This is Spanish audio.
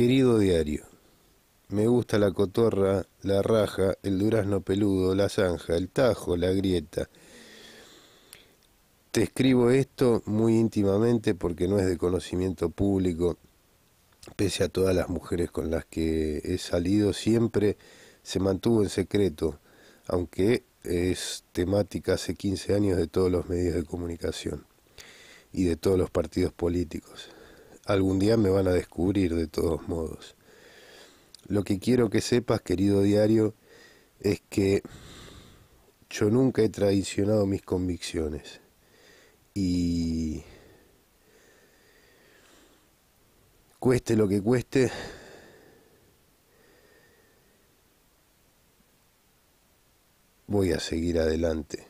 Querido diario, me gusta la cotorra, la raja, el durazno peludo, la zanja, el tajo, la grieta. Te escribo esto muy íntimamente porque no es de conocimiento público. Pese a todas las mujeres con las que he salido, siempre se mantuvo en secreto, aunque es temática hace 15 años de todos los medios de comunicación y de todos los partidos políticos. Algún día me van a descubrir de todos modos. Lo que quiero que sepas, querido diario, es que yo nunca he traicionado mis convicciones. Y cueste lo que cueste, voy a seguir adelante.